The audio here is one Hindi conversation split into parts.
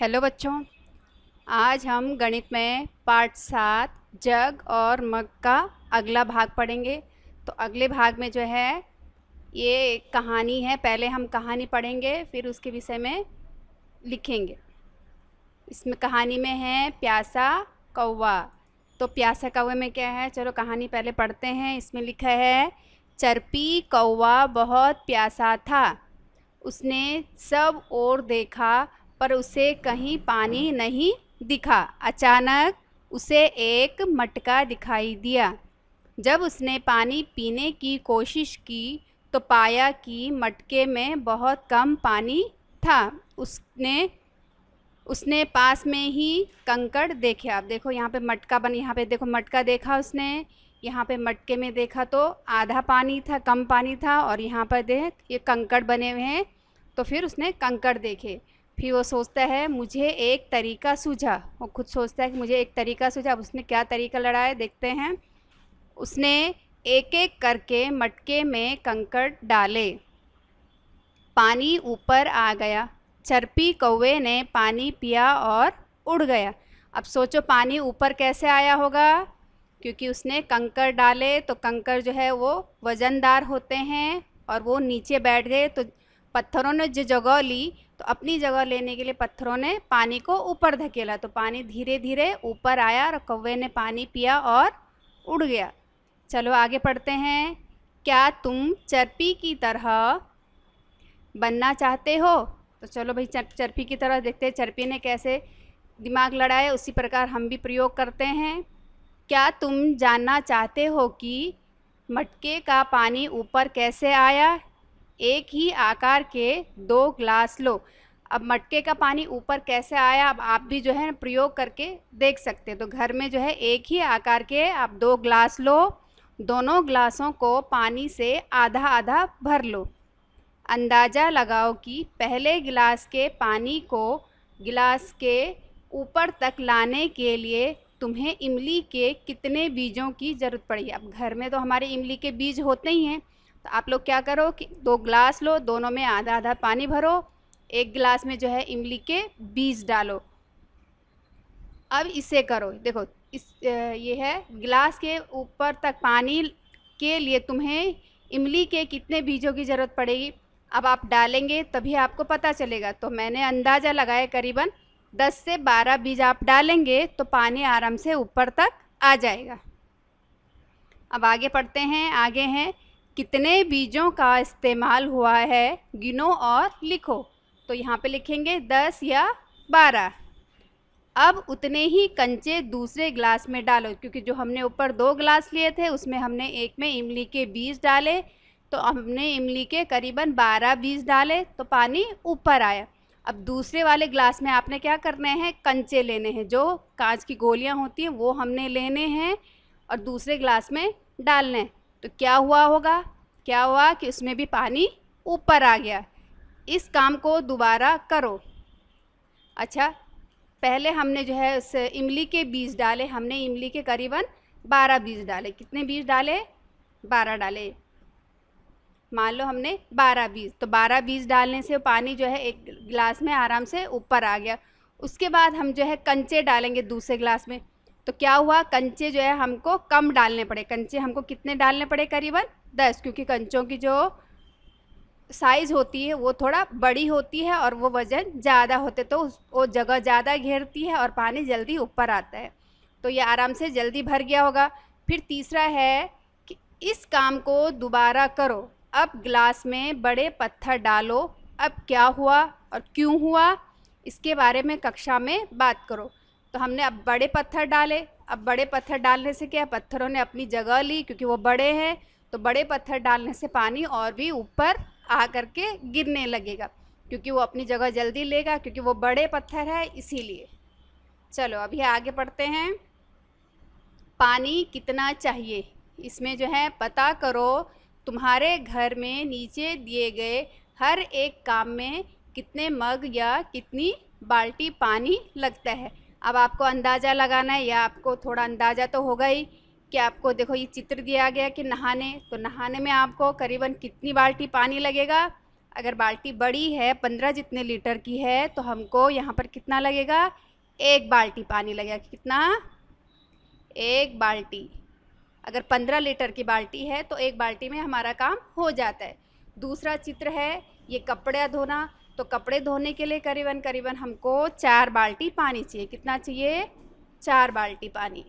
हेलो बच्चों आज हम गणित में पार्ट सात जग और मग का अगला भाग पढ़ेंगे तो अगले भाग में जो है ये एक कहानी है पहले हम कहानी पढ़ेंगे फिर उसके विषय में लिखेंगे इसमें कहानी में है प्यासा कौवा तो प्यासा कौवे में क्या है चलो कहानी पहले पढ़ते हैं इसमें लिखा है चरपी कौवा बहुत प्यासा था उसने सब ओर देखा पर उसे कहीं पानी नहीं दिखा अचानक उसे एक मटका दिखाई दिया जब उसने पानी पीने की कोशिश की तो पाया कि मटके में बहुत कम पानी था उसने उसने पास में ही कंकड़ देखे आप देखो यहाँ पे मटका बन यहाँ पे देखो मटका देखा उसने यहाँ पे मटके में देखा तो आधा पानी था कम पानी था और यहाँ पर देख ये कंकड़ बने हुए हैं तो फिर उसने कंकड़ देखे फिर वो सोचता है मुझे एक तरीका सूझा वो खुद सोचता है कि मुझे एक तरीका सूझा अब उसने क्या तरीका लड़ाया देखते हैं उसने एक एक करके मटके में कंकड़ डाले पानी ऊपर आ गया चरपी कौवे ने पानी पिया और उड़ गया अब सोचो पानी ऊपर कैसे आया होगा क्योंकि उसने कंकर डाले तो कंकर जो है वो वज़नदार होते हैं और वो नीचे बैठ गए तो पत्थरों ने जो जगह ली तो अपनी जगह लेने के लिए पत्थरों ने पानी को ऊपर धकेला तो पानी धीरे धीरे ऊपर आया और कौवे ने पानी पिया और उड़ गया चलो आगे पढ़ते हैं क्या तुम चरपी की तरह बनना चाहते हो तो चलो भाई चर, चरपी की तरह देखते हैं चरपी ने कैसे दिमाग लड़ाए उसी प्रकार हम भी प्रयोग करते हैं क्या तुम जानना चाहते हो कि मटके का पानी ऊपर कैसे आया एक ही आकार के दो ग्लास लो अब मटके का पानी ऊपर कैसे आया अब आप भी जो है प्रयोग करके देख सकते हैं तो घर में जो है एक ही आकार के आप दो ग्लास लो दोनों ग्लासों को पानी से आधा आधा भर लो अंदाज़ा लगाओ कि पहले गिलास के पानी को गिलास के ऊपर तक लाने के लिए तुम्हें इमली के कितने बीजों की ज़रूरत पड़ी अब घर में तो हमारे इमली के बीज होते ही हैं तो आप लोग क्या करो कि दो ग्लास लो दोनों में आधा आधा पानी भरो एक गिलास में जो है इमली के बीज डालो अब इसे करो देखो इस ये है गिलास के ऊपर तक पानी के लिए तुम्हें इमली के कितने बीजों की ज़रूरत पड़ेगी अब आप डालेंगे तभी आपको पता चलेगा तो मैंने अंदाज़ा लगाया करीबन 10 से 12 बीज आप डालेंगे तो पानी आराम से ऊपर तक आ जाएगा अब आगे पढ़ते हैं आगे हैं कितने बीजों का इस्तेमाल हुआ है गिनो और लिखो तो यहाँ पे लिखेंगे दस या बारह अब उतने ही कंचे दूसरे ग्लास में डालो क्योंकि जो हमने ऊपर दो ग्लास लिए थे उसमें हमने एक में इमली के बीज डाले तो हमने इमली के करीबन बारह बीज डाले तो पानी ऊपर आया अब दूसरे वाले ग्लास में आपने क्या करने हैं कंचे लेने हैं जो कांच की गोलियां होती हैं वो हमने लेने हैं और दूसरे ग्लास में डालने हैं तो क्या हुआ होगा क्या हुआ कि उसमें भी पानी ऊपर आ गया इस काम को दोबारा करो अच्छा पहले हमने जो है उस इमली के बीज डाले हमने इमली के करीबन बारह बीज डाले कितने बीज डाले बारह डाले मान लो हमने बारह बीज तो बारह बीज डालने से पानी जो है एक गिलास में आराम से ऊपर आ गया उसके बाद हम जो है कंचे डालेंगे दूसरे गिलास में तो क्या हुआ कंचे जो है हमको कम डालने पड़े कंचे हमको कितने डालने पड़े करीबन दस क्योंकि कंचों की जो साइज़ होती है वो थोड़ा बड़ी होती है और वो वज़न ज़्यादा होते तो वो जगह ज़्यादा घेरती है और पानी जल्दी ऊपर आता है तो ये आराम से जल्दी भर गया होगा फिर तीसरा है कि इस काम को दोबारा करो अब ग्लास में बड़े पत्थर डालो अब क्या हुआ और क्यों हुआ इसके बारे में कक्षा में बात करो तो हमने अब बड़े पत्थर डाले अब बड़े पत्थर डालने से क्या पत्थरों ने अपनी जगह ली क्योंकि वो बड़े हैं तो बड़े पत्थर डालने से पानी और भी ऊपर आ करके गिरने लगेगा क्योंकि वो अपनी जगह जल्दी लेगा क्योंकि वो बड़े पत्थर है इसीलिए चलो अभी आगे पढ़ते हैं पानी कितना चाहिए इसमें जो है पता करो तुम्हारे घर में नीचे दिए गए हर एक काम में कितने मग या कितनी बाल्टी पानी लगता है अब आपको अंदाज़ा लगाना है या आपको थोड़ा अंदाज़ा तो होगा ही कि आपको देखो ये चित्र दिया गया कि नहाने तो नहाने में आपको करीबन कितनी बाल्टी पानी लगेगा अगर बाल्टी बड़ी है पंद्रह जितने लीटर की है तो हमको यहाँ पर कितना लगेगा एक बाल्टी पानी लगेगा कितना एक बाल्टी अगर पंद्रह लीटर की बाल्टी है तो एक बाल्टी में हमारा काम हो जाता है दूसरा चित्र है ये कपड़े धोना तो कपड़े धोने के लिए करीबन करीबन हमको चार बाल्टी पानी चाहिए कितना चाहिए चार बाल्टी पानी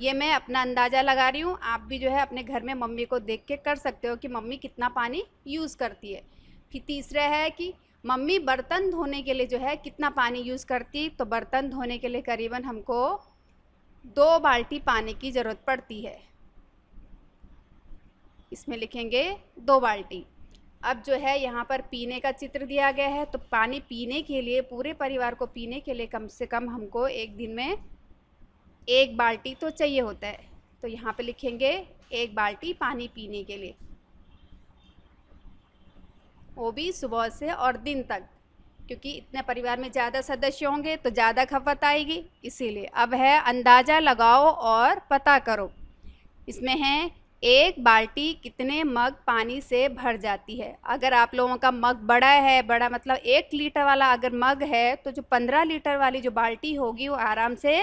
ये मैं अपना अंदाज़ा लगा रही हूँ आप भी जो है अपने घर में मम्मी को देख के कर सकते हो कि मम्मी कितना पानी यूज़ करती है फिर तीसरा है कि मम्मी बर्तन धोने के लिए जो है कितना पानी यूज़ करती तो बर्तन धोने के लिए करीबन हमको दो बाल्टी पानी की ज़रूरत पड़ती है इसमें लिखेंगे दो बाल्टी अब जो है यहाँ पर पीने का चित्र दिया गया है तो पानी पीने के लिए पूरे परिवार को पीने के लिए कम से कम हमको एक दिन में एक बाल्टी तो चाहिए होता है तो यहाँ पे लिखेंगे एक बाल्टी पानी पीने के लिए वो भी सुबह से और दिन तक क्योंकि इतने परिवार में ज़्यादा सदस्य होंगे तो ज़्यादा खपत आएगी इसीलिए अब है अंदाज़ा लगाओ और पता करो इसमें है एक बाल्टी कितने मग पानी से भर जाती है अगर आप लोगों का मग बड़ा है बड़ा मतलब एक लीटर वाला अगर मग है तो जो पंद्रह लीटर वाली जो बाल्टी होगी वो आराम से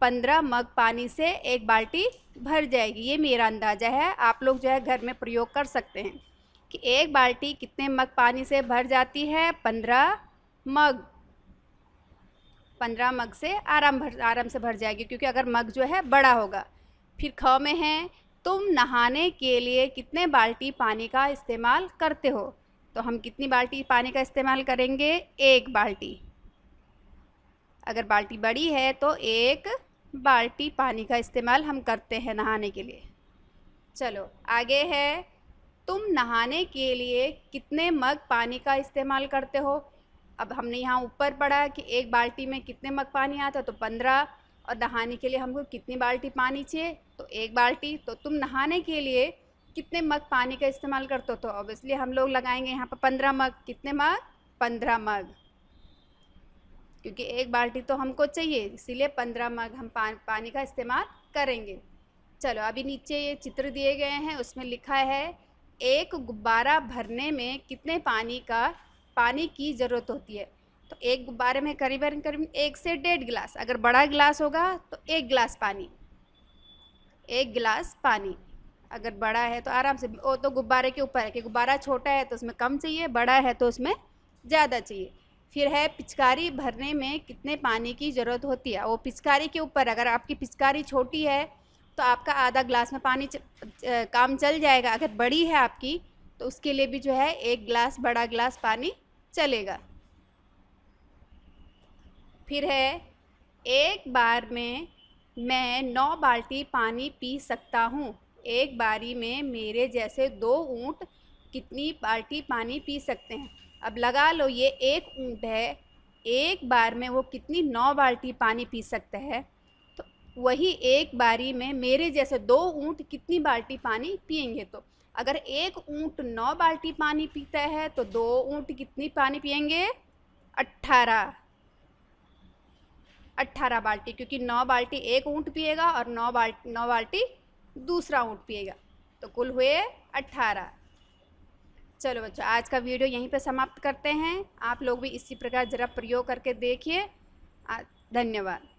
पंद्रह मग पानी से एक बाल्टी भर जाएगी ये मेरा अंदाज़ा है आप लोग जो है घर में प्रयोग कर सकते हैं कि एक बाल्टी कितने मग पानी से भर जाती है पंद्रह मग पंद्रह मग से आराम भर आराम से भर जाएगी क्योंकि अगर मग जो है बड़ा होगा फिर ख में है तुम नहाने के लिए कितने बाल्टी पानी का इस्तेमाल करते हो तो हम कितनी बाल्टी पानी का इस्तेमाल करेंगे एक बाल्टी अगर बाल्टी बड़ी है तो एक बाल्टी पानी का इस्तेमाल हम करते हैं नहाने के लिए चलो आगे है तुम नहाने के लिए कितने मग पानी का इस्तेमाल करते हो अब हमने यहाँ ऊपर पढ़ा कि एक बाल्टी में कितने मग पानी आता तो पंद्रह और नहाने के लिए हमको कितनी बाल्टी पानी चाहिए तो एक बाल्टी तो तुम नहाने के लिए कितने मग पानी का इस्तेमाल करते हो तो ऑब्वियसली हम लोग लगाएंगे यहाँ पर पंद्रह मग कितने मग पंद्रह मग क्योंकि एक बाल्टी तो हमको चाहिए इसीलिए पंद्रह मग हम पा, पानी का इस्तेमाल करेंगे चलो अभी नीचे ये चित्र दिए गए हैं उसमें लिखा है एक गुब्बारा भरने में कितने पानी का पानी की ज़रूरत होती है तो एक गुब्बारे में करीबन करीबन एक से डेढ़ गिलास अगर बड़ा गिलास होगा तो एक गिलास पानी एक गिलास पानी अगर बड़ा है तो आराम से वो तो गुब्बारे के ऊपर है कि गुब्बारा छोटा है तो उसमें कम चाहिए बड़ा है तो उसमें ज़्यादा चाहिए फिर है पिचकारी भरने में कितने पानी की ज़रूरत होती है वो पिचकारी के ऊपर अगर आपकी पिचकारी छोटी है तो आपका आधा ग्लास में पानी च, च, काम चल जाएगा अगर बड़ी है आपकी तो उसके लिए भी जो है एक गिलास बड़ा गिलास पानी चलेगा फिर है एक बार में मैं नौ बाल्टी पानी पी सकता हूँ एक बारी में मेरे जैसे दो ऊँट कितनी बाल्टी पानी पी सकते हैं अब लगा लो ये एक ऊँट है एक बार में वो कितनी नौ बाल्टी पानी पी सकता है तो वही एक बारी में मेरे जैसे दो ऊँट कितनी बाल्टी पानी पियेंगे तो अगर एक ऊँट नौ बाल्टी पानी पीता है तो दो ऊँट कितनी पानी पियेंगे अट्ठारह अट्ठारह बाल्टी क्योंकि नौ बाल्टी एक ऊँट पिएगा और नौ बाल्टी नौ बाल्टी दूसरा ऊँट पिएगा तो कुल हुए अट्ठारह चलो बच्चों आज का वीडियो यहीं पर समाप्त करते हैं आप लोग भी इसी प्रकार ज़रा प्रयोग करके देखिए धन्यवाद